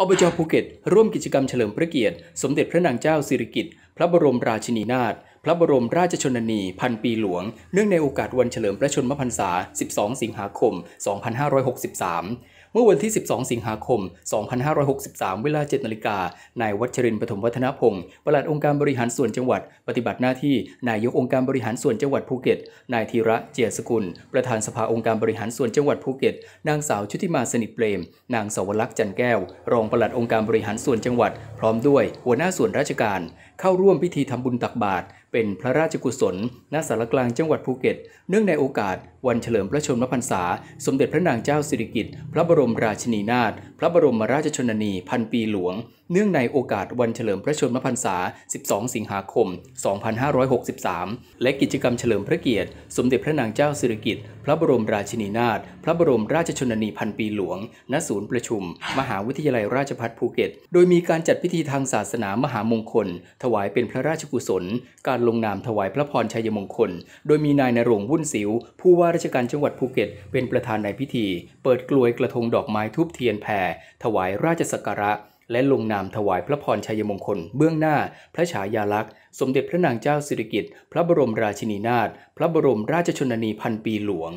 อบจภูเก็ตร่วมกิจกรรมเฉลิมพระเกียรติสมเด็จพระนางเจ้าสิริกิติ์พระบรมราชินีนาถพระบรมราชชนนีพันปีหลวง เนื่องในโอกาสวันเฉลิมพระชนมพรรษา 12 สิงหาคม 2563 เมื่อวันที่ 12 สิงหาคม 2563 เวลา7นาฬิกานายวัชรินปฐมวัฒนพงศ์ปลัดองค์การบริหารส่วนจังหวัด ปฏิบัติหน้าที่ นายกองค์การบริหารส่วนจังหวัดภูเก็ต นายธีระเจียสกุล ประธานสภาองค์การบริหารส่วนจังหวัดภูเก็ต นางสาวชุติมาสนิทเปรมนางสาวลักษ์จันแก้ว รองปลัดองค์การบริหารส่วนจังหวัด พร้อมด้วย หัวหน้าส่วนราชการ เข้าร่วมพิธีทำบุญตักบาตรเป็นพระราชกุศลณสารกลางจังหวัดภูเก็ต เนื่องในโอกาส วันเฉลิมพระชนมพรรษา สมเด็จพระนางเจ้าสิริกิติ์พระบรมราชินีนาถพระบรมราชชนนีพันปีหลวงเนื่องในโอกาสวันเฉลิมพระชนมพรรษา 12 สิงหาคม 2563 และกิจกรรมเฉลิมพระเกียรติ สมเด็จพระนางเจ้าสิริกิติ์พระบรมราชินีนาถ พระบรมราชชนนีพันปีหลวง ณ ศูนย์ประชุม มหาวิทยาลัยราชภัฏภูเก็ต โดยมีการจัดพิธีทางศาสนามหามงคล ถวายเป็นพระราชกุศล การลงนามถวายพระพรชัยมงคล โดยมีนายนรงวุ่นสิว ผู้ว่าราชการจังหวัดภูเก็ต เป็นประธานในพิธี เปิดกลวยกระทงดอกไม้ทุบเทียนแผ่ถวายราชสักการะและลงนามถวายพระพรชัยมงคลเบื้องหน้า พระฉายาลักษณ์ สมเด็จพระนางเจ้าสิริกิติ์พระบรมราชินีนาถพระบรมราชชนนีพันปีหลวง